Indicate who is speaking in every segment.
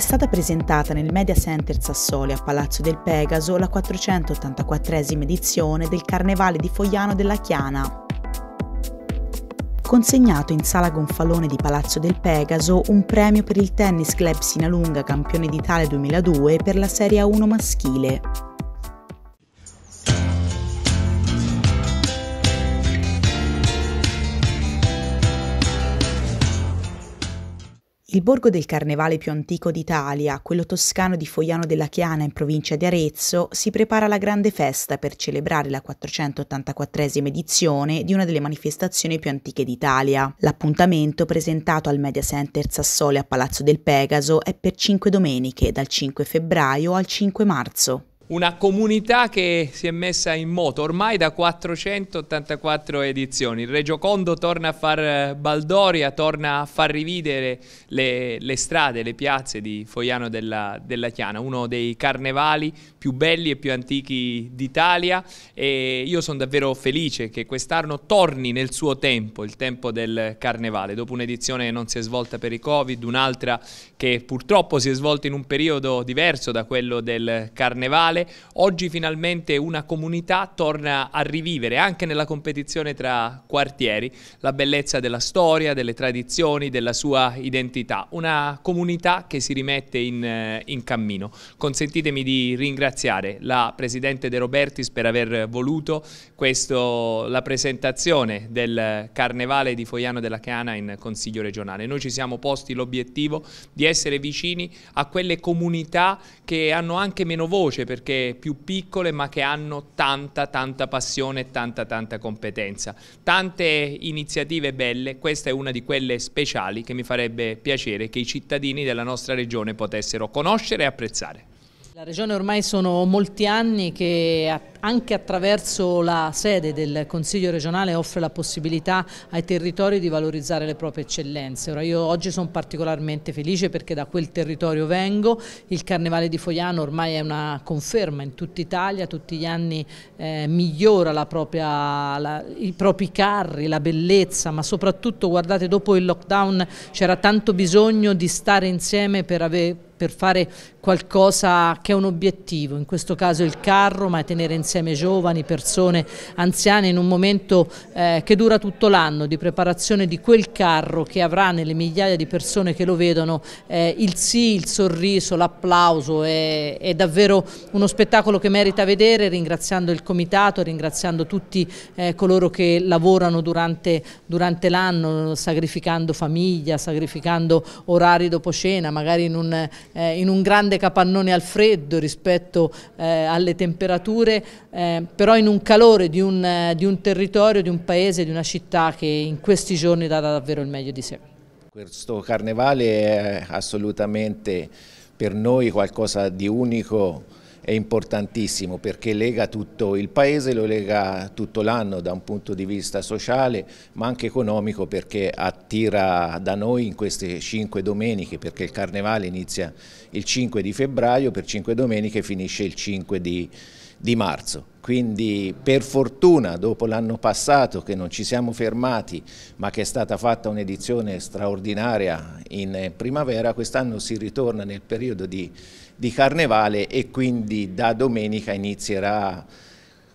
Speaker 1: è stata presentata nel Media Center Sassoli a Palazzo del Pegaso la 484esima edizione del Carnevale di Fogliano della Chiana. Consegnato in sala gonfalone di Palazzo del Pegaso un premio per il tennis club Sinalunga campione d'Italia 2002 per la Serie A1 maschile. Il borgo del carnevale più antico d'Italia, quello toscano di Foiano della Chiana in provincia di Arezzo, si prepara alla grande festa per celebrare la 484esima edizione di una delle manifestazioni più antiche d'Italia. L'appuntamento, presentato al Media Center Sassole a Palazzo del Pegaso, è per cinque domeniche, dal 5 febbraio al 5 marzo
Speaker 2: una comunità che si è messa in moto ormai da 484 edizioni. Il Regio Condo torna a far eh, baldoria, torna a far rivedere le, le, strade, le piazze di Foiano della, della, Chiana, uno dei carnevali più belli e più antichi d'Italia e io sono davvero felice che quest'anno torni nel suo tempo, il tempo del carnevale, dopo un'edizione che non si è svolta per il Covid, un'altra che purtroppo si è svolta in un periodo diverso da quello del carnevale nazionale, oggi finalmente una comunità torna a rivivere anche nella competizione tra quartieri la bellezza della storia, delle tradizioni, della sua identità, una comunità che si rimette in, eh, in cammino. Consentitemi di ringraziare la Presidente De Robertis per aver voluto questo, la presentazione del Carnevale di Foiano della Cana in Consiglio regionale. Noi ci siamo posti l'obiettivo di essere vicini a quelle comunità che hanno anche meno voce perché anche più piccole ma che hanno tanta tanta passione e tanta tanta competenza. Tante iniziative belle, questa è una di quelle speciali che mi farebbe piacere che i cittadini della nostra regione potessero conoscere e apprezzare.
Speaker 3: La Regione ormai sono molti anni che anche attraverso la sede del Consiglio regionale offre la possibilità ai territori di valorizzare le proprie eccellenze. Ora io oggi sono particolarmente felice perché da quel territorio vengo, il Carnevale di Foiano ormai è una conferma in tutta Italia, tutti gli anni eh, migliora propria, la, i propri carri, la bellezza, ma soprattutto guardate dopo il lockdown c'era tanto bisogno di stare insieme per avere per fare qualcosa che è un obiettivo, in questo caso il carro, ma tenere insieme insieme giovani, persone anziane in un momento eh, che dura tutto l'anno di preparazione di quel carro che avrà nelle migliaia di persone che lo vedono eh, il sì, il sorriso, l'applauso, è, è, davvero uno spettacolo che merita vedere ringraziando il comitato, ringraziando tutti eh, coloro che lavorano durante, durante l'anno sacrificando famiglia, sacrificando orari dopo cena, magari in un, eh, in un grande capannone al freddo rispetto eh, alle temperature eh, però in un calore di un, eh, di un territorio, di un paese, di una città che in questi giorni dà davvero il meglio di sé.
Speaker 4: Questo carnevale è assolutamente per noi qualcosa di unico e importantissimo perché lega tutto il paese, lo lega tutto l'anno da un punto di vista sociale ma anche economico perché attira da noi in queste cinque domeniche perché il carnevale inizia il 5 di febbraio, per cinque domeniche finisce il 5 di febbraio di marzo. Quindi per fortuna dopo l'anno passato che non ci siamo fermati ma che è stata fatta un'edizione straordinaria in eh, primavera, quest'anno si ritorna nel periodo di, di carnevale e quindi da domenica inizierà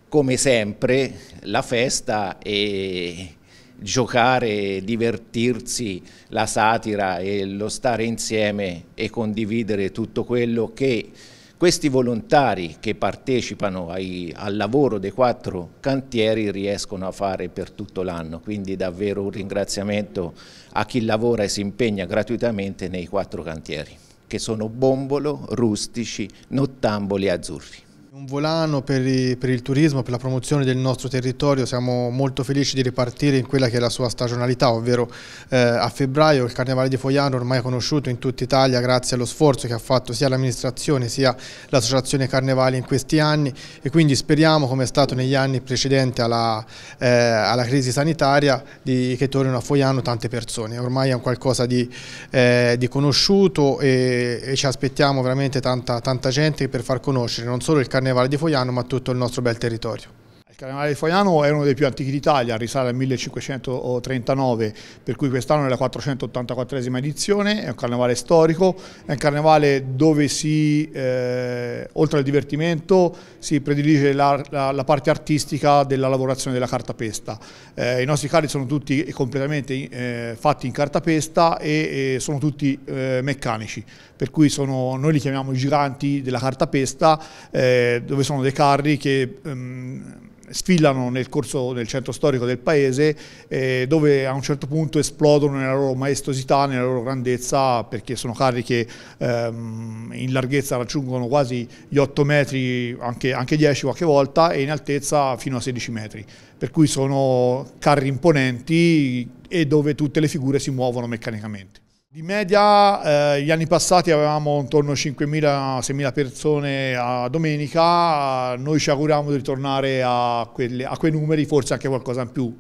Speaker 4: come sempre la festa e giocare, divertirsi, la satira e lo stare insieme e condividere tutto quello che questi volontari che partecipano ai, al lavoro dei quattro cantieri riescono a fare per tutto l'anno, quindi davvero un ringraziamento a chi lavora e si impegna gratuitamente nei quattro cantieri, che sono Bombolo, Rustici, Nottamboli e Azzurri.
Speaker 5: Un volano per, i, per, il turismo, per la promozione del nostro territorio, siamo molto felici di ripartire in quella che è la sua stagionalità, ovvero eh, a febbraio il Carnevale di Foiano ormai è conosciuto in tutta Italia grazie allo sforzo che ha fatto sia l'amministrazione sia l'associazione Carnevali in questi anni e quindi speriamo come è stato negli anni precedenti alla, eh, alla crisi sanitaria di, che tornino a Foiano tante persone, ormai è un qualcosa di, eh, di conosciuto e, e, ci aspettiamo veramente tanta, tanta gente per far conoscere non solo il Carnevale Carnevale di Fogliano ma tutto il nostro bel territorio. Il carnevale di Foiano è uno dei più antichi d'Italia, risale al 1539, per cui quest'anno è la 484esima edizione, è un carnevale storico, è un carnevale dove si, eh, oltre al divertimento, si predilige la, la, la, parte artistica della lavorazione della cartapesta. Eh, I nostri carri sono tutti completamente eh, fatti in cartapesta e, e sono tutti eh, meccanici, per cui sono, noi li chiamiamo i giganti della cartapesta, eh, dove sono dei carri che... Ehm, sfilano nel corso del centro storico del paese eh, dove a un certo punto esplodono nella loro maestosità, nella loro grandezza perché sono carri che ehm, in larghezza raggiungono quasi gli 8 metri, anche, anche 10 qualche volta e in altezza fino a 16 metri per cui sono carri imponenti e dove tutte le figure si muovono meccanicamente. Di media eh, gli anni passati avevamo intorno a 5.000-6.000 persone a domenica, noi ci auguriamo di ritornare a, quelle, a, quei numeri, forse anche qualcosa in più.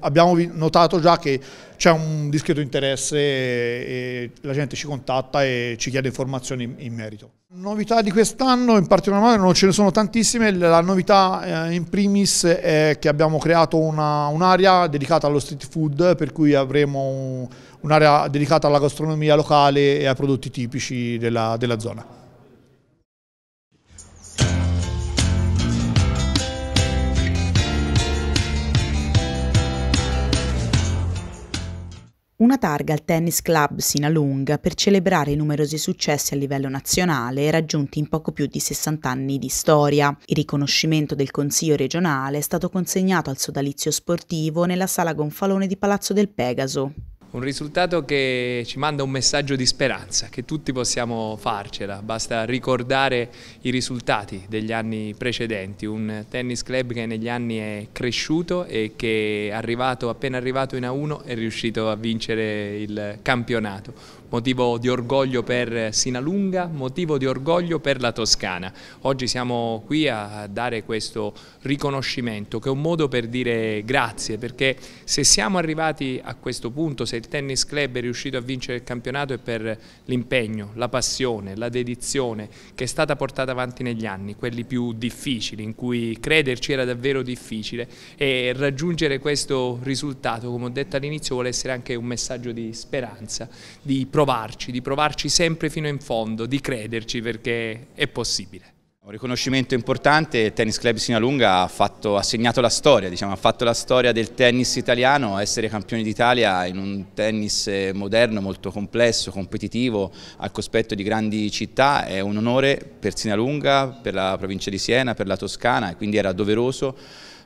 Speaker 5: Abbiamo notato già che c'è un discreto interesse e la gente ci contatta e ci chiede informazioni in, in merito. Novità di quest'anno, in particolare non ce ne sono tantissime, la novità eh, in primis è che abbiamo creato un'area un dedicata allo street food per cui avremo... Un, un'area dedicata alla gastronomia locale e ai prodotti tipici della, della zona.
Speaker 1: Una targa al Tennis Club Sinalunga per celebrare i numerosi successi a livello nazionale raggiunti in poco più di 60 anni di storia. Il riconoscimento del Consiglio regionale è stato consegnato al sodalizio sportivo nella sala gonfalone di Palazzo del Pegaso.
Speaker 2: Un risultato che ci manda un messaggio di speranza, che tutti possiamo farcela, basta ricordare i risultati degli anni precedenti, un tennis club che negli anni è cresciuto e che arrivato, appena arrivato in A1 è riuscito a vincere il campionato, motivo di orgoglio per Sinalunga, motivo di orgoglio per la Toscana. Oggi siamo qui a dare questo riconoscimento che è un modo per dire grazie perché se siamo arrivati a questo punto, se il tennis club è riuscito a vincere il campionato è per l'impegno, la passione, la dedizione che è stata portata avanti negli anni, quelli più difficili in cui crederci era davvero difficile e raggiungere questo risultato come ho detto all'inizio vuole essere anche un messaggio di speranza, di progresso provarci, di provarci sempre fino in fondo, di crederci perché è possibile.
Speaker 6: Un riconoscimento importante, il Tennis Club Sinalunga ha, fatto, ha segnato la storia, diciamo, ha fatto la storia del tennis italiano, essere campioni d'Italia in un tennis eh, moderno, molto complesso, competitivo, al cospetto di grandi città, è un onore per Sinalunga, per la provincia di Siena, per la Toscana e quindi era doveroso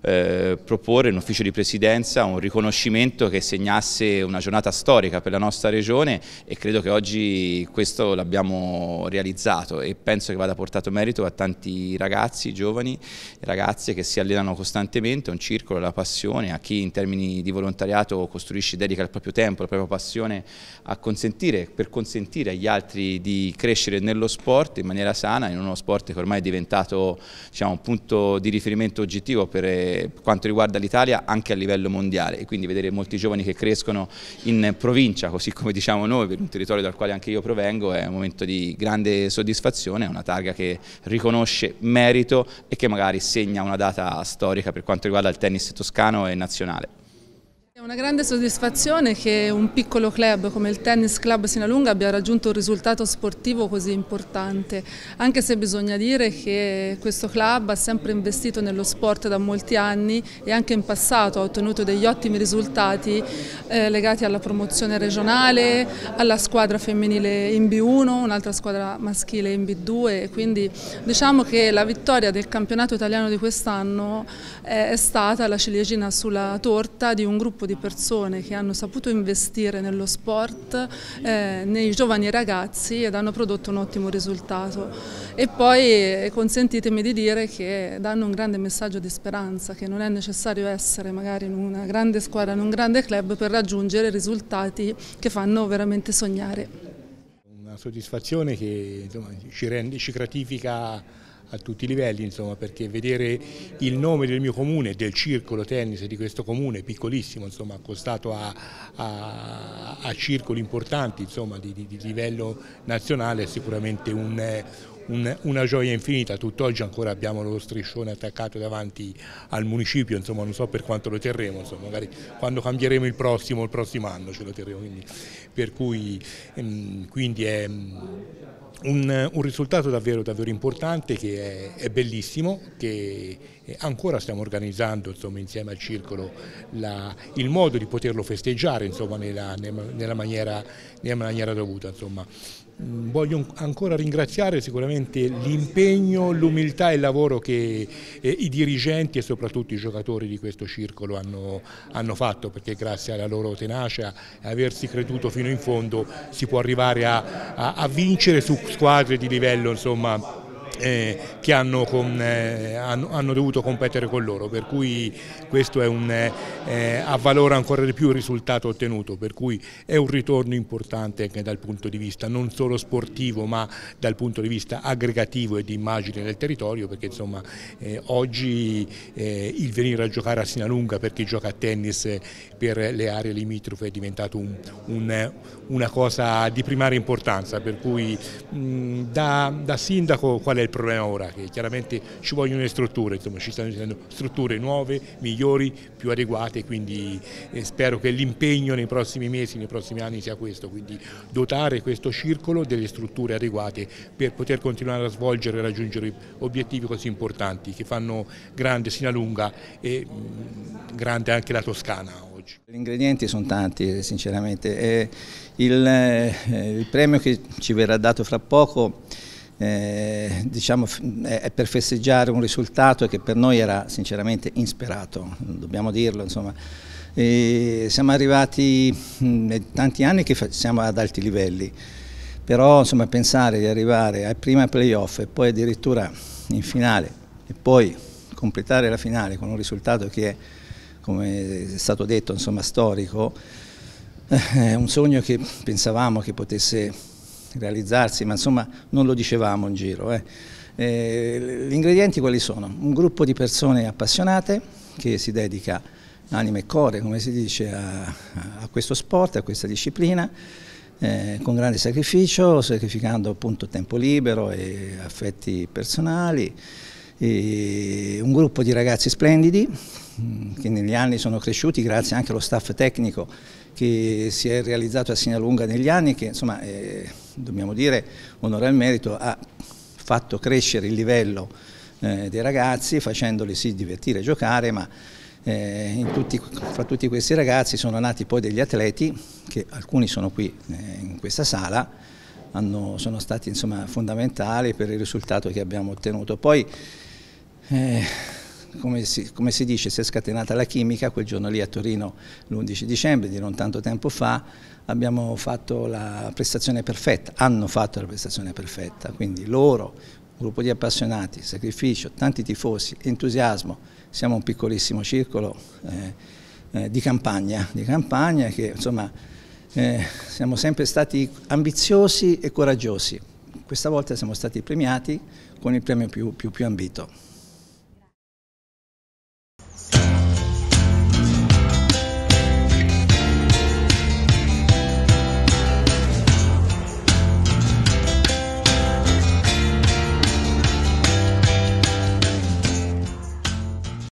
Speaker 6: eh, proporre in ufficio di presidenza un riconoscimento che segnasse una giornata storica per la nostra regione e credo che oggi questo l'abbiamo realizzato e penso che vada portato merito a tanti ragazzi, giovani, e ragazze che si allenano costantemente, un circolo, la passione, a chi in termini di volontariato costruisce, dedica il proprio tempo, la propria passione a consentire, per consentire agli altri di crescere nello sport in maniera sana, in uno sport che ormai è diventato diciamo, un punto di riferimento oggettivo per eh, eh, quanto riguarda l'Italia anche a livello mondiale e quindi vedere molti giovani che crescono in provincia, così come diciamo noi, per un territorio dal quale anche io provengo, è un momento di grande soddisfazione, è una targa che riconosce merito e che magari segna una data storica per quanto riguarda il tennis toscano e nazionale
Speaker 7: una grande soddisfazione che un piccolo club come il Tennis Club Sinalunga abbia raggiunto un risultato sportivo così importante, anche se bisogna dire che questo club ha sempre investito nello sport da molti anni e anche in passato ha ottenuto degli ottimi risultati eh, legati alla promozione regionale, alla squadra femminile in B1, un'altra squadra maschile in B2, quindi diciamo che la vittoria del campionato italiano di quest'anno eh, è stata la ciliegina sulla torta di un gruppo di di persone che hanno saputo investire nello sport, eh, nei giovani ragazzi ed hanno prodotto un ottimo risultato. E poi eh, consentitemi di dire che danno un grande messaggio di speranza, che non è necessario essere magari in una grande squadra, in un grande club per raggiungere risultati che fanno veramente sognare.
Speaker 8: Una soddisfazione che insomma, ci, rende, ci gratifica a tutti i livelli, insomma, perché vedere il nome del mio comune, del circolo tennis di questo comune, piccolissimo, insomma, accostato a, a, a circoli importanti insomma, di, di, di, livello nazionale, è sicuramente un, un, una gioia infinita. Tutt'oggi ancora abbiamo lo striscione attaccato davanti al municipio, insomma, non so per quanto lo terremo, insomma, magari quando cambieremo il prossimo, il prossimo anno ce lo terremo. Quindi, per cui ehm, quindi è un, un, risultato davvero, davvero importante che è, è, bellissimo, che ancora stiamo organizzando insomma, insieme al circolo la, il modo di poterlo festeggiare insomma, nella, nella, maniera, nella, maniera, dovuta. Insomma. Mm, voglio ancora ringraziare sicuramente l'impegno, l'umiltà e il lavoro che eh, i dirigenti e soprattutto i giocatori di questo circolo hanno, hanno fatto perché grazie alla loro tenacia e aversi creduto fino in fondo si può arrivare a, a, a vincere su squadre di livello insomma, eh, che hanno, con, eh, hanno, hanno, dovuto competere con loro, per cui questo è un, eh, eh, avvalora ancora di più il risultato ottenuto, per cui è un ritorno importante anche dal punto di vista non solo sportivo ma dal punto di vista aggregativo e di immagine del territorio, perché insomma eh, oggi eh, il venire a giocare a Sinalunga per chi gioca a tennis per le aree limitrofe è diventato un, un, una cosa di primaria importanza, per cui mh, mm, da, da sindaco qual è il problema ora, che chiaramente ci vogliono le strutture, insomma, ci stanno dicendo strutture nuove, migliori, più adeguate, quindi eh, spero che l'impegno nei prossimi mesi, nei prossimi anni sia questo, quindi dotare questo circolo delle strutture adeguate per poter continuare a svolgere e raggiungere obiettivi così importanti che fanno grande lunga e mm, grande anche la Toscana.
Speaker 9: Gli ingredienti sono tanti sinceramente, il, eh, il, premio che ci verrà dato fra poco eh, diciamo, è per festeggiare un risultato che per noi era sinceramente insperato, dobbiamo dirlo insomma. E siamo arrivati mh, mm, tanti anni che siamo ad alti livelli, però insomma, pensare di arrivare a prima playoff e poi addirittura in finale e poi completare la finale con un risultato che è, come è stato detto, insomma, storico, eh, è un sogno che pensavamo che potesse realizzarsi, ma insomma non lo dicevamo in giro. Eh. Eh, gli ingredienti quali sono? Un gruppo di persone appassionate che si dedica anima e core, come si dice, a, a questo sport, a questa disciplina, eh, con grande sacrificio, sacrificando appunto tempo libero e affetti personali, e un gruppo di ragazzi splendidi che negli anni sono cresciuti grazie anche allo staff tecnico che si è realizzato a Signalunga negli anni che insomma eh, dobbiamo dire onore al merito ha fatto crescere il livello eh, dei ragazzi facendoli sì divertire e giocare ma eh, tutti, fra tutti questi ragazzi sono nati poi degli atleti che alcuni sono qui eh, in questa sala hanno, sono stati insomma fondamentali per il risultato che abbiamo ottenuto poi eh, come si, come si, dice, si è scatenata la chimica, quel giorno lì a Torino l'11 dicembre di non tanto tempo fa, abbiamo fatto la prestazione perfetta, hanno fatto la prestazione perfetta, quindi loro, gruppo di appassionati, sacrificio, tanti tifosi, entusiasmo, siamo un piccolissimo circolo eh, eh, di, campagna, di campagna che insomma eh, siamo sempre stati ambiziosi e coraggiosi, questa volta siamo stati premiati con il premio più, più, più ambito.